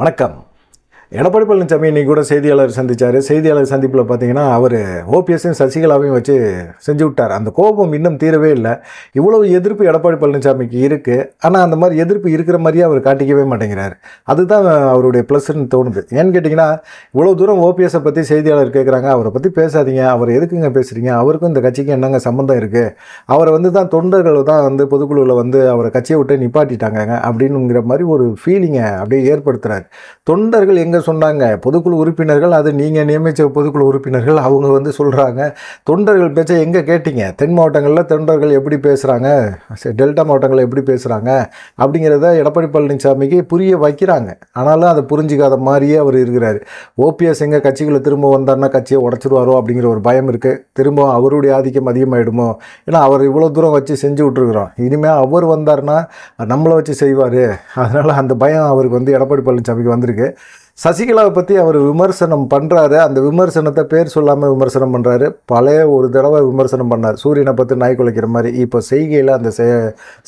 வணக்கம் எடப்பாடி பழனிசாமி இன்றைக்கி கூட செய்தியாளர் சந்தித்தார் செய்தியாளர் சந்திப்பில் பார்த்தீங்கன்னா அவர் ஓபிஎஸ்ஸையும் சசிகலாவையும் வச்சு செஞ்சு விட்டார் அந்த கோபம் இன்னும் தீரவே இல்லை இவ்வளோ எதிர்ப்பு எடப்பாடி பழனிசாமிக்கு இருக்குது ஆனால் அந்த மாதிரி எதிர்ப்பு இருக்கிற மாதிரியே அவர் காட்டிக்கவே மாட்டேங்கிறார் அதுதான் அவருடைய ப்ளஸ்ன்னு தோணுது ஏன்னு கேட்டிங்கன்னா இவ்வளோ தூரம் ஓபிஎஸை பற்றி செய்தியாளர் கேட்குறாங்க அவரை பற்றி பேசாதீங்க அவர் எதுக்குங்க பேசுகிறீங்க அவருக்கும் இந்த கட்சிக்கு என்னங்க சம்மந்தம் இருக்குது அவரை வந்து தான் தொண்டர்கள் தான் வந்து பொதுக்குழுவில் வந்து அவரை கட்சியை விட்டு நிப்பாட்டிட்டாங்க அப்படின்னுங்கிற மாதிரி ஒரு ஃபீலிங்கை அப்படியே ஏற்படுத்துகிறார் தொண்டர்கள் எங்கள் என்ன சொன்னாங்க பொதுக்குழு உறுப்பினர்கள் அது நீங்கள் நியமித்த பொதுக்குழு உறுப்பினர்கள் அவங்க வந்து சொல்கிறாங்க தொண்டர்கள் பேச்சை எங்கே கேட்டீங்க தென் மாவட்டங்களில் தொண்டர்கள் எப்படி பேசுகிறாங்க டெல்டா மாவட்டங்களில் எப்படி பேசுகிறாங்க அப்படிங்கிறத எடப்பாடி பழனிசாமிக்கு புரிய வைக்கிறாங்க ஆனாலும் அதை புரிஞ்சிக்காத மாதிரியே அவர் இருக்கிறார் ஓபிஎஸ் எங்கள் கட்சிகளை திரும்ப வந்தார்னா கட்சியை உடச்சிருவாரோ அப்படிங்கிற ஒரு பயம் இருக்குது திரும்ப அவருடைய ஆதிக்கம் அதிகமாகிடுமோ ஏன்னா அவர் இவ்வளோ தூரம் வச்சு செஞ்சு விட்ருக்குறோம் இனிமேல் அவர் வந்தார்னா நம்மளை வச்சு செய்வார் அதனால் அந்த பயம் அவருக்கு வந்து எடப்பாடி பழனிசாமிக்கு வந்திருக்கு சசிகலாவை பற்றி அவர் விமர்சனம் பண்ணுறாரு அந்த விமர்சனத்தை பேர் சொல்லாமல் விமர்சனம் பண்ணுறாரு பழைய ஒரு தடவை விமர்சனம் பண்ணார் சூரியனை பார்த்து நாய் குலைக்கிற மாதிரி இப்போ செய்கையில் அந்த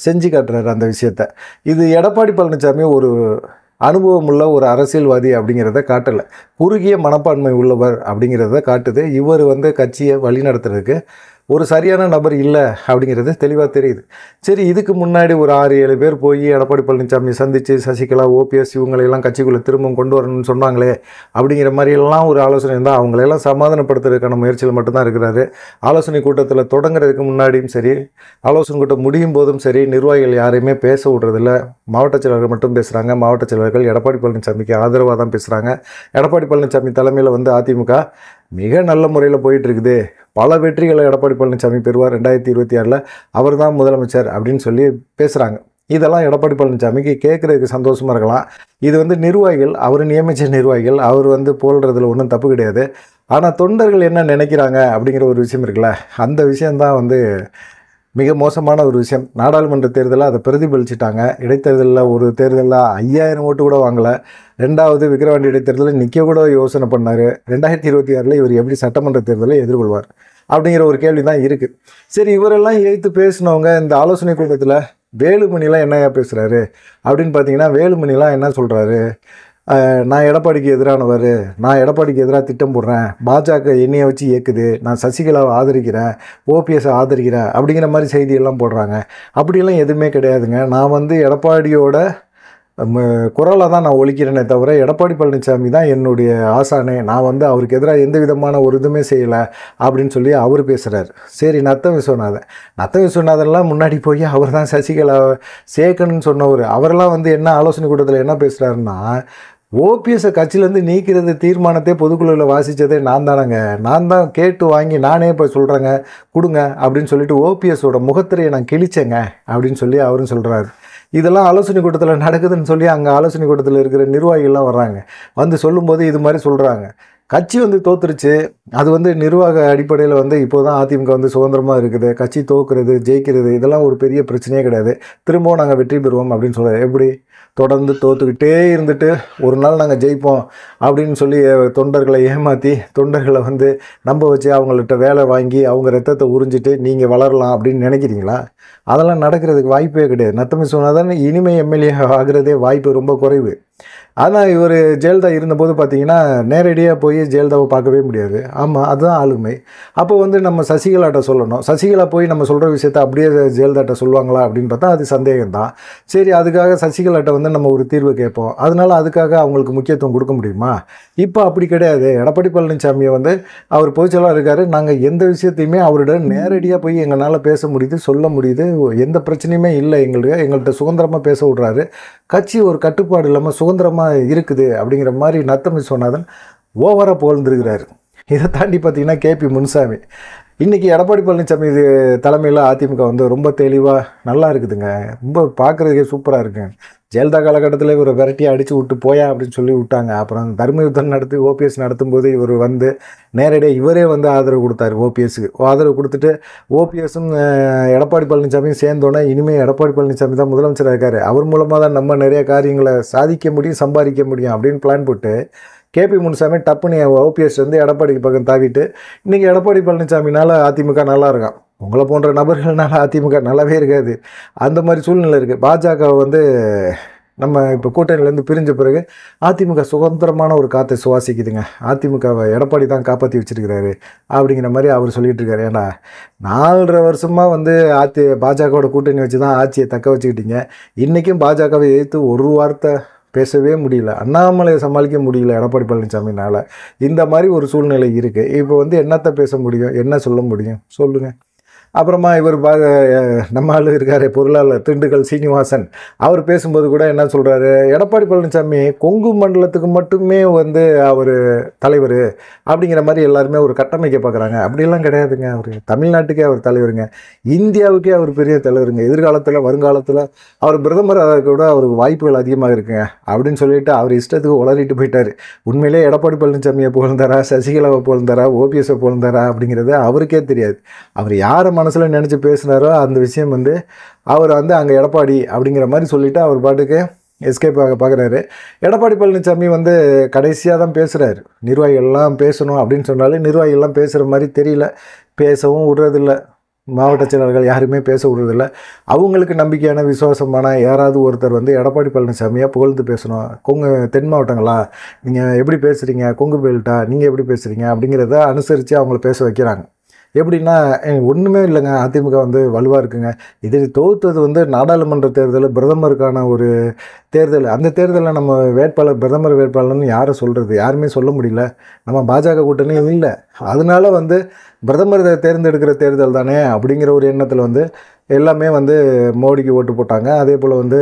செஞ்சு காட்டுறாரு அந்த விஷயத்த இது எடப்பாடி பழனிசாமி ஒரு அனுபவமுள்ள ஒரு அரசியல்வாதி அப்படிங்கிறத காட்டலை குறுகிய மனப்பான்மை உள்ளவர் அப்படிங்கிறத காட்டுது இவர் வந்து கட்சியை வழிநடத்துறதுக்கு ஒரு சரியான நபர் இல்லை அப்படிங்கிறது தெளிவாக தெரியுது சரி இதுக்கு முன்னாடி ஒரு ஆறு ஏழு பேர் போய் எடப்பாடி பழனிசாமி சந்தித்து சசிகலா ஓபிஎஸ் இவங்களையெல்லாம் கட்சிக்குள்ளே திரும்பவும் கொண்டு வரணும்னு சொன்னாங்களே அப்படிங்கிற மாதிரியெல்லாம் ஒரு ஆலோசனை இருந்தால் அவங்களையெல்லாம் சமாதானப்படுத்துறதுக்கான முயற்சியில் மட்டும்தான் இருக்கிறாரு ஆலோசனை கூட்டத்தில் தொடங்குறதுக்கு முன்னாடியும் சரி ஆலோசனை கூட்டம் முடியும் போதும் சரி நிர்வாகிகள் யாரையுமே பேச விடுறதில்ல மாவட்ட செயலர்கள் மட்டும் பேசுகிறாங்க மாவட்ட செயலர்கள் எடப்பாடி பழனிசாமிக்கு ஆதரவாக தான் பேசுகிறாங்க எடப்பாடி பழனிசாமி தலைமையில் வந்து அதிமுக மிக நல்ல முறையில் போயிட்டுருக்குது பல வெற்றிகளை எடப்பாடி பழனிசாமி பெறுவார் ரெண்டாயிரத்தி இருபத்தி ஆறில் அவர் தான் முதலமைச்சர் அப்படின்னு சொல்லி பேசுகிறாங்க இதெல்லாம் எடப்பாடி பழனிசாமிக்கு கேட்குறதுக்கு சந்தோஷமாக இருக்கலாம் இது வந்து நிர்வாகிகள் அவர் நியமித்த நிர்வாகிகள் அவர் வந்து போல்றதில் ஒன்றும் தப்பு கிடையாது ஆனால் தொண்டர்கள் என்ன நினைக்கிறாங்க அப்படிங்கிற ஒரு விஷயம் இருக்குல்ல அந்த விஷயந்தான் வந்து மிக மோசமான ஒரு விஷயம் நாடாளுமன்ற தேர்தலில் அதை பிரதிபலிச்சிட்டாங்க இடைத்தேர்தலில் ஒரு தேர்தலில் ஐயாயிரம் ஓட்டு கூட வாங்கலை ரெண்டாவது விக்ரவாண்டி இடைத்தேர்தலில் நிற்க கூட யோசனை பண்ணார் ரெண்டாயிரத்தி இருபத்தி ஆறில் இவர் எப்படி சட்டமன்ற தேர்தலை எதிர்கொள்வார் அப்படிங்கிற ஒரு கேள்வி தான் இருக்குது சரி இவரெல்லாம் எழுத்து பேசினவங்க இந்த ஆலோசனை கூட்டத்தில் வேலுமணிலாம் என்னையா பேசுகிறாரு அப்படின்னு பார்த்தீங்கன்னா வேலுமணிலாம் என்ன சொல்கிறாரு நான் எடப்பாடிக்கு எதிரானவர் நான் எடப்பாடிக்கு எதிராக திட்டம் போடுறேன் பாஜக என்னையை வச்சு இயக்குது நான் சசிகலாவை ஆதரிக்கிறேன் ஓபிஎஸ்ஸை ஆதரிக்கிறேன் அப்படிங்கிற மாதிரி செய்தியெல்லாம் போடுறாங்க அப்படியெல்லாம் எதுவுமே கிடையாதுங்க நான் வந்து எடப்பாடியோட குரலை தான் நான் ஒழிக்கிறேனே தவிர எடப்பாடி பழனிசாமி தான் என்னுடைய ஆசானே நான் வந்து அவருக்கு எதிராக எந்த விதமான ஒரு இதுவுமே செய்யலை அப்படின்னு சொல்லி அவர் பேசுகிறார் சரி நத்த விஸ்வநாதன் நத்த விஸ்வநாதன்லாம் முன்னாடி போய் அவர் தான் சசிகலா சேர்க்கணும்னு சொன்னவர் அவரெல்லாம் வந்து என்ன ஆலோசனை கூட்டத்தில் என்ன பேசுகிறாருன்னா ஓபிஎஸ்ஸை கட்சியிலேருந்து நீக்கிறது தீர்மானத்தை பொதுக்குழுவில் வாசித்ததே நான் தானேங்க நான் தான் கேட்டு வாங்கி நானே இப்போ சொல்கிறேங்க கொடுங்க அப்படின்னு சொல்லிட்டு ஓபிஎஸோட முகத்திரையை நான் கிழிச்சேங்க அப்படின்னு சொல்லி அவரும் சொல்கிறாரு இதெல்லாம் ஆலோசனை கூட்டத்தில் நடக்குதுன்னு சொல்லி அங்கே ஆலோசனை கூட்டத்தில் இருக்கிற நிர்வாகிகள்லாம் வர்றாங்க வந்து சொல்லும்போது இது மாதிரி சொல்கிறாங்க கட்சி வந்து தோத்துருச்சு அது வந்து நிர்வாக அடிப்படையில் வந்து இப்போ தான் அதிமுக வந்து சுதந்திரமாக இருக்குது கட்சி தோக்குறது ஜெயிக்கிறது இதெல்லாம் ஒரு பெரிய பிரச்சனையே கிடையாது திரும்பவும் நாங்கள் வெற்றி பெறுவோம் அப்படின்னு சொல்ல எப்படி தொடர்ந்து தோத்துக்கிட்டே இருந்துட்டு ஒரு நாள் நாங்கள் ஜெயிப்போம் அப்படின்னு சொல்லி தொண்டர்களை ஏமாற்றி தொண்டர்களை வந்து நம்ப வச்சு அவங்கள்ட்ட வேலை வாங்கி அவங்க ரத்தத்தை உறிஞ்சிட்டு நீங்கள் வளரலாம் அப்படின்னு நினைக்கிறீங்களா அதெல்லாம் நடக்கிறதுக்கு வாய்ப்பே கிடையாது நத்தமி சொன்னால் தானே இனிமே எம்எல்ஏ ஆகிறதே வாய்ப்பு ரொம்ப குறைவு ஆனால் இவர் ஜெயலலிதா இருந்தபோது பார்த்தீங்கன்னா நேரடியாக போய் ஜெயலலிதாவை பார்க்கவே முடியாது ஆமாம் அதுதான் ஆளுமை அப்போ வந்து நம்ம சசிகலாட்ட சொல்லணும் சசிகலா போய் நம்ம சொல்கிற விஷயத்த அப்படியே ஜெயலலிதாட்ட சொல்லுவாங்களா அப்படின்னு பார்த்தா அது சந்தேகம் தான் சரி அதுக்காக சசிகலாட்ட வந்து நம்ம ஒரு தீர்வு கேட்போம் அதனால் அதுக்காக அவங்களுக்கு முக்கியத்துவம் கொடுக்க முடியுமா இப்போ அப்படி கிடையாது எடப்பாடி பழனிசாமியை வந்து அவர் போய்ச்சலாக இருக்கார் நாங்கள் எந்த விஷயத்தையுமே அவருடன் நேரடியாக போய் எங்களால் பேச முடியுது சொல்ல முடியுது எந்த பிரச்சனையுமே இல்லை எங்களுக்கு எங்கள்கிட்ட சுதந்திரமாக பேச விட்றாரு கட்சி ஒரு கட்டுப்பாடு இல்லாமல் சுக சுதந்திரமாக இருக்குது அப்படிங்கிற மாதிரி நத்தம் விஸ்வநாதன் ஓவராக புகழ்ந்துருக்கிறாரு இதை தாண்டி பார்த்திங்கன்னா கேபி முன்சாமி இன்றைக்கி எடப்பாடி பழனிசாமி இது தலைமையில் அதிமுக வந்து ரொம்ப தெளிவாக நல்லா இருக்குதுங்க ரொம்ப பார்க்குறதுக்கே சூப்பராக இருக்குது ஜெயலலிதா காலகட்டத்தில் இவர் விரட்டியாக அடித்து விட்டு போயா அப்படின்னு சொல்லி விட்டாங்க அப்புறம் தர்ம யுத்தம் நடத்தி ஓபிஎஸ் நடத்தும்போது இவர் வந்து நேரடியாக இவரே வந்து ஆதரவு கொடுத்தாரு ஓபிஎஸ்க்கு ஆதரவு கொடுத்துட்டு ஓபிஎஸும் எடப்பாடி பழனிசாமியும் சேர்ந்தோன்னே இனிமேல் எடப்பாடி பழனிசாமி தான் முதலமைச்சராக இருக்கார் அவர் மூலமாக தான் நம்ம நிறைய காரியங்களை சாதிக்க முடியும் சம்பாதிக்க முடியும் அப்படின்னு பிளான் போட்டு கேபி முனுசாமி டப்புனு ஓபிஎஸ் வந்து எடப்பாடிக்கு பக்கம் தாவிட்டு இன்றைக்கி எடப்பாடி பழனிசாமினால் அதிமுக நல்லா இருக்கான் உங்களை போன்ற நபர்கள்னால அதிமுக நல்லாவே இருக்காது அந்த மாதிரி சூழ்நிலை இருக்குது பாஜக வந்து நம்ம இப்போ கூட்டணியிலேருந்து பிரிஞ்ச பிறகு அதிமுக சுதந்திரமான ஒரு காற்றை சுவாசிக்குதுங்க அதிமுகவை எடப்பாடி தான் காப்பாற்றி வச்சுருக்கிறாரு அப்படிங்கிற மாதிரி அவர் சொல்லிகிட்டு இருக்காரு ஏன்னா நாலரை வருஷமாக வந்து அதி பாஜகவோட கூட்டணி வச்சு தான் ஆட்சியை தக்க வச்சுக்கிட்டீங்க இன்றைக்கும் பாஜகவை எதிர்த்து ஒரு வார்த்தை பேசவே முடியல அண்ணாமலையை சமாளிக்க முடியல எடப்பாடி பழனிசாமினால் இந்த மாதிரி ஒரு சூழ்நிலை இருக்குது இப்போ வந்து என்னத்தை பேச முடியும் என்ன சொல்ல முடியும் சொல்லுங்கள் அப்புறமா இவர் பா நம்ம ஆள் இருக்கார் பொருளாளர் திண்டுக்கல் சீனிவாசன் அவர் பேசும்போது கூட என்ன சொல்கிறாரு எடப்பாடி பழனிசாமி கொங்கு மண்டலத்துக்கு மட்டுமே வந்து அவர் தலைவர் அப்படிங்கிற மாதிரி எல்லாருமே ஒரு கட்டமைக்க பார்க்குறாங்க அப்படிலாம் கிடையாதுங்க அவர் தமிழ்நாட்டுக்கே அவர் தலைவருங்க இந்தியாவுக்கே அவர் பெரிய தலைவருங்க எதிர்காலத்தில் வருங்காலத்தில் அவர் பிரதமர் கூட அவருக்கு வாய்ப்புகள் அதிகமாக இருக்குங்க அப்படின்னு சொல்லிட்டு அவர் இஷ்டத்துக்கு உளறிட்டு போயிட்டார் உண்மையிலே எடப்பாடி பழனிசாமியை புகழ்ந்தாரா சசிகலாவை புகழ்ந்தாரா ஓபிஎஸை புகழ்ந்தாரா அப்படிங்கிறது அவருக்கே தெரியாது அவர் யாரை மனசில் நினச்சி பேசினாரோ அந்த விஷயம் வந்து அவர் வந்து அங்கே எடப்பாடி அப்படிங்கிற மாதிரி சொல்லிவிட்டு அவர் பாட்டுக்கு எஸ்கேப் ஆக பார்க்குறாரு எடப்பாடி பழனிசாமி வந்து கடைசியாக தான் பேசுகிறாரு நிர்வாகிகள்லாம் பேசணும் அப்படின்னு சொன்னாலே நிர்வாகிகள்லாம் பேசுகிற மாதிரி தெரியல பேசவும் விடுறதில்ல மாவட்ட செயலர்கள் யாருமே பேச விடுறதில்ல அவங்களுக்கு நம்பிக்கையான விசுவாசமான யாராவது ஒருத்தர் வந்து எடப்பாடி பழனிசாமியாக புகழ்ந்து பேசணும் கொங்கு தென் மாவட்டங்களா நீங்கள் எப்படி பேசுகிறீங்க கொங்கு பெல்ட்டா நீங்கள் எப்படி பேசுகிறீங்க அப்படிங்கிறத அனுசரித்து அவங்கள பேச வைக்கிறாங்க எப்படின்னா ஒன்றுமே இல்லைங்க அதிமுக வந்து வலுவாக இருக்குங்க இது தொகுத்தது வந்து நாடாளுமன்ற தேர்தல் பிரதமருக்கான ஒரு தேர்தல் அந்த தேர்தலில் நம்ம வேட்பாளர் பிரதமர் வேட்பாளர்னு யாரை சொல்கிறது யாருமே சொல்ல முடியல நம்ம பாஜக கூட்டணியும் இல்லை அதனால வந்து பிரதமர் தேர்ந்தெடுக்கிற தேர்தல் தானே அப்படிங்கிற ஒரு எண்ணத்தில் வந்து எல்லாமே வந்து மோடிக்கு ஓட்டு போட்டாங்க அதே போல் வந்து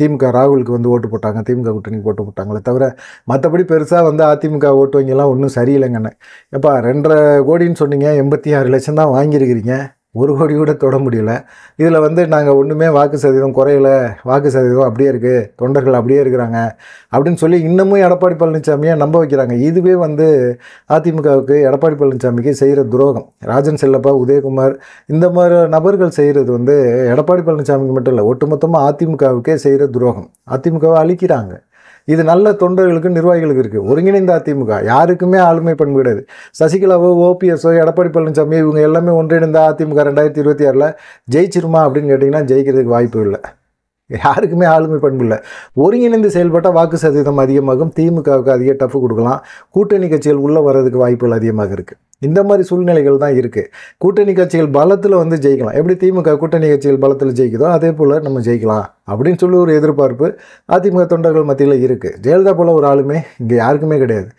திமுக ராகுலுக்கு வந்து ஓட்டு போட்டாங்க திமுக கூட்டணிக்கு ஓட்டு போட்டாங்களே தவிர மற்றபடி பெருசாக வந்து அதிமுக ஓட்டு வங்கிலாம் ஒன்றும் சரியில்லைங்கண்ணே எப்பா ரெண்டரை கோடின்னு சொன்னீங்க எண்பத்தி ஆறு லட்சம் தான் வாங்கியிருக்கிறீங்க ஒரு கோடி கூட தொட முடியல இதில் வந்து நாங்கள் ஒன்றுமே வாக்கு சதவீதம் குறையலை வாக்கு சதவீதம் அப்படியே இருக்குது தொண்டர்கள் அப்படியே இருக்கிறாங்க அப்படின்னு சொல்லி இன்னமும் எடப்பாடி பழனிசாமியை நம்ப வைக்கிறாங்க இதுவே வந்து அதிமுகவுக்கு எடப்பாடி பழனிசாமிக்கு செய்கிற துரோகம் ராஜன் செல்லப்பா உதயகுமார் இந்த மாதிரி நபர்கள் செய்கிறது வந்து எடப்பாடி பழனிசாமிக்கு மட்டும் இல்லை ஒட்டுமொத்தமாக அதிமுகவுக்கே செய்கிற துரோகம் அதிமுகவை அழிக்கிறாங்க இது நல்ல தொண்டர்களுக்கு நிர்வாகிகளுக்கு இருக்குது ஒருங்கிணைந்த அதிமுக யாருக்குமே ஆளுமை பண்பு கிடையாது சசிகலாவோ ஓபிஎஸ்ஓ எடப்பாடி பழனிசாமி இவங்க எல்லாமே ஒன்றிணைந்த அதிமுக ரெண்டாயிரத்தி இருபத்தி ஆறில் ஜெயிச்சிருமா அப்படின்னு கேட்டிங்கன்னா ஜெயிக்கிறதுக்கு வாய்ப்பு இல்லை யாருக்குமே ஆளுமை பண்பு இல்லை ஒருங்கிணைந்து செயல்பட்டால் வாக்கு சதவீதம் அதிகமாகும் திமுகவுக்கு அதிக டஃப் கொடுக்கலாம் கூட்டணி கட்சிகள் உள்ளே வர்றதுக்கு வாய்ப்புகள் அதிகமாக இருக்குது இந்த மாதிரி சூழ்நிலைகள் தான் இருக்குது கூட்டணி கட்சிகள் பலத்தில் வந்து ஜெயிக்கலாம் எப்படி திமுக கூட்டணி கட்சிகள் பலத்தில் ஜெயிக்குதோ அதே போல் நம்ம ஜெயிக்கலாம் அப்படின்னு சொல்லி ஒரு எதிர்பார்ப்பு அதிமுக தொண்டர்கள் மத்தியில் இருக்குது ஜெயலலிதா போல் ஒரு ஆளுமே இங்கே யாருக்குமே கிடையாது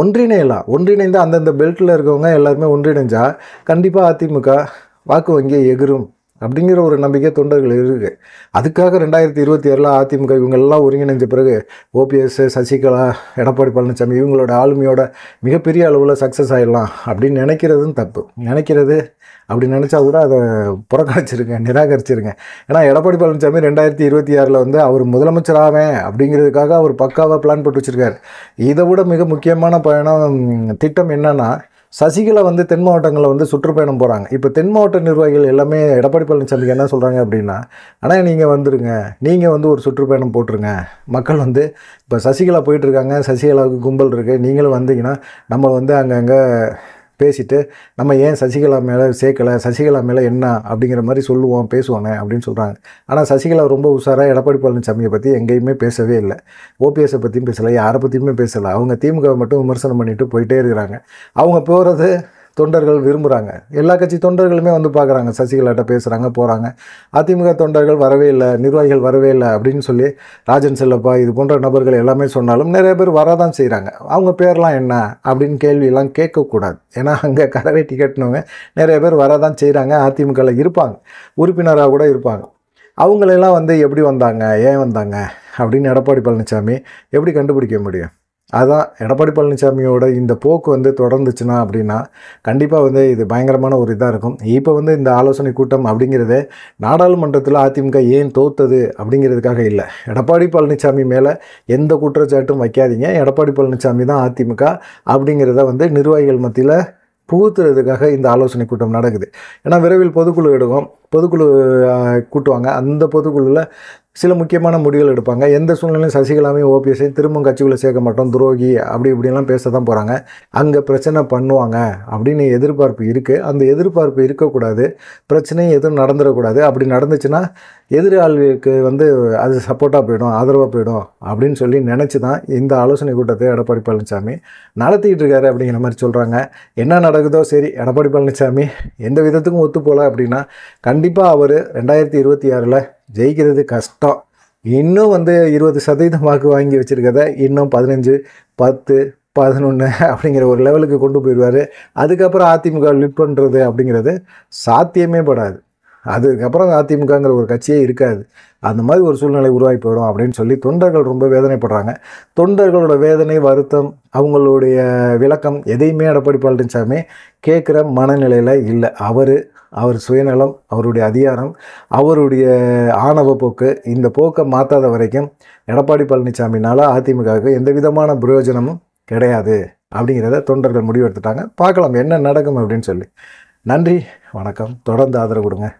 ஒன்றிணையலாம் ஒன்றிணைந்து அந்தந்த பெல்ட்டில் இருக்கவங்க எல்லாருமே ஒன்றிணைஞ்சால் கண்டிப்பாக அதிமுக வாக்கு வங்கி எகிரும் அப்படிங்கிற ஒரு நம்பிக்கை தொண்டர்கள் இருக்குது அதுக்காக ரெண்டாயிரத்தி இருபத்தி ஏழில் அதிமுக இவங்கெல்லாம் ஒருங்கிணைஞ்ச பிறகு ஓபிஎஸ் சசிகலா எடப்பாடி பழனிசாமி இவங்களோட ஆளுமையோட மிகப்பெரிய அளவில் சக்ஸஸ் ஆகிடலாம் அப்படின்னு நினைக்கிறதும் தப்பு நினைக்கிறது அப்படி நினச்சா கூட அதை புறக்கணிச்சிருங்க நிராகரிச்சிருங்க ஏன்னா எடப்பாடி பழனிசாமி ரெண்டாயிரத்தி இருபத்தி ஆறில் வந்து அவர் முதலமைச்சராவேன் அப்படிங்கிறதுக்காக அவர் பக்காவாக பிளான் போட்டு வச்சுருக்கார் இதை விட மிக முக்கியமான பயணம் திட்டம் என்னென்னா சசிகலா வந்து தென் மாவட்டங்களில் வந்து சுற்றுப்பயணம் போகிறாங்க இப்போ தென் மாவட்ட நிர்வாகிகள் எல்லாமே எடப்பாடி பழனிசாமிக்கு என்ன சொல்கிறாங்க அப்படின்னா ஆனால் நீங்கள் வந்துடுங்க நீங்கள் வந்து ஒரு சுற்றுப்பயணம் போட்டுருங்க மக்கள் வந்து இப்போ சசிகலா போயிட்டுருக்காங்க சசிகலாவுக்கு கும்பல் இருக்குது நீங்களும் வந்தீங்கன்னா நம்ம வந்து அங்கங்கே பேசிட்டு நம்ம ஏன் சசிகலா மேலே சேர்க்கலை சசிகலா மேலே என்ன அப்படிங்கிற மாதிரி சொல்லுவோம் பேசுவாங்க அப்படின்னு சொல்கிறாங்க ஆனால் சசிகலா ரொம்ப உஷாராக எடப்பாடி பழனிசாமியை பற்றி எங்கேயுமே பேசவே இல்லை ஓபிஎஸை பற்றியும் பேசலை யாரை பற்றியுமே பேசலை அவங்க திமுக மட்டும் விமர்சனம் பண்ணிட்டு போயிட்டே இருக்கிறாங்க அவங்க போகிறது தொண்டர்கள் விரும்புகிறாங்க எல்லா கட்சி தொண்டர்களுமே வந்து பார்க்குறாங்க சசிகலாட்ட பேசுகிறாங்க போகிறாங்க அதிமுக தொண்டர்கள் வரவே இல்லை நிர்வாகிகள் வரவே இல்லை அப்படின்னு சொல்லி ராஜன் செல்லப்பா இது போன்ற நபர்கள் எல்லாமே சொன்னாலும் நிறைய பேர் வரதான் செய்கிறாங்க அவங்க பேர்லாம் என்ன அப்படின்னு கேள்வியெல்லாம் கேட்கக்கூடாது ஏன்னா அங்கே கடவை டிக்கெட்னவங்க நிறைய பேர் வரதான் செய்கிறாங்க அதிமுகவில் இருப்பாங்க உறுப்பினராக கூட இருப்பாங்க அவங்களெல்லாம் வந்து எப்படி வந்தாங்க ஏன் வந்தாங்க அப்படின்னு எடப்பாடி பழனிசாமி எப்படி கண்டுபிடிக்க முடியும் அதுதான் எடப்பாடி பழனிசாமியோட இந்த போக்கு வந்து தொடர்ந்துச்சுன்னா அப்படின்னா கண்டிப்பாக வந்து இது பயங்கரமான ஒரு இதாக இருக்கும் இப்போ வந்து இந்த ஆலோசனை கூட்டம் அப்படிங்கிறதே நாடாளுமன்றத்தில் அதிமுக ஏன் தோத்தது அப்படிங்கிறதுக்காக இல்லை எடப்பாடி பழனிசாமி மேலே எந்த குற்றச்சாட்டும் வைக்காதீங்க எடப்பாடி பழனிசாமி தான் அதிமுக அப்படிங்கிறத வந்து நிர்வாகிகள் மத்தியில் புகுத்துறதுக்காக இந்த ஆலோசனை கூட்டம் நடக்குது ஏன்னா விரைவில் பொதுக்குழு எடுக்கும் பொதுக்குழு கூட்டுவாங்க அந்த பொதுக்குழுவில் சில முக்கியமான முடிவுகள் எடுப்பாங்க எந்த சூழ்நிலையும் சசிகலாவையும் ஓபிஎஸ்ஸையும் திரும்பவும் கட்சிக்குள்ளே சேர்க்க மாட்டோம் துரோகி அப்படி இப்படிலாம் பேச தான் போகிறாங்க அங்கே பிரச்சனை பண்ணுவாங்க அப்படின்னு எதிர்பார்ப்பு இருக்குது அந்த எதிர்பார்ப்பு இருக்கக்கூடாது பிரச்சனையும் எதுவும் நடந்துடக்கூடாது அப்படி நடந்துச்சுன்னா எதிராளிகளுக்கு வந்து அது சப்போர்ட்டாக போயிடும் ஆதரவாக போயிடும் அப்படின்னு சொல்லி நினச்சி தான் இந்த ஆலோசனை கூட்டத்தை எடப்பாடி பழனிசாமி நடத்திக்கிட்டு இருக்காரு அப்படிங்கிற மாதிரி சொல்கிறாங்க என்ன நடக்குதோ சரி எடப்பாடி பழனிசாமி எந்த விதத்துக்கும் ஒத்து போகல அப்படின்னா கண்டிப்பாக கண்டிப்பாக அவர் ரெண்டாயிரத்தி இருபத்தி ஆறில் ஜெயிக்கிறது கஷ்டம் இன்னும் வந்து இருபது சதவீதம் வாக்கு வாங்கி வச்சுருக்கத இன்னும் பதினஞ்சு பத்து பதினொன்று அப்படிங்கிற ஒரு லெவலுக்கு கொண்டு போயிடுவார் அதுக்கப்புறம் அதிமுக லிட் பண்ணுறது அப்படிங்கிறது சாத்தியமே படாது அதுக்கப்புறம் அதிமுகங்கிற ஒரு கட்சியே இருக்காது அந்த மாதிரி ஒரு சூழ்நிலை உருவாகி போயிடும் அப்படின்னு சொல்லி தொண்டர்கள் ரொம்ப வேதனைப்படுறாங்க தொண்டர்களோட வேதனை வருத்தம் அவங்களுடைய விளக்கம் எதையுமே எடப்பாடி பழனிசாமி கேட்குற மனநிலையில் இல்லை அவர் அவர் சுயநலம் அவருடைய அதிகாரம் அவருடைய ஆணவ போக்கு இந்த போக்கை மாற்றாத வரைக்கும் எடப்பாடி பழனிசாமினால் அதிமுகவுக்கு எந்த விதமான பிரயோஜனமும் கிடையாது அப்படிங்கிறத தொண்டர்கள் முடிவெடுத்துட்டாங்க பார்க்கலாம் என்ன நடக்கும் அப்படின்னு சொல்லி நன்றி வணக்கம் தொடர்ந்து ஆதரவு கொடுங்க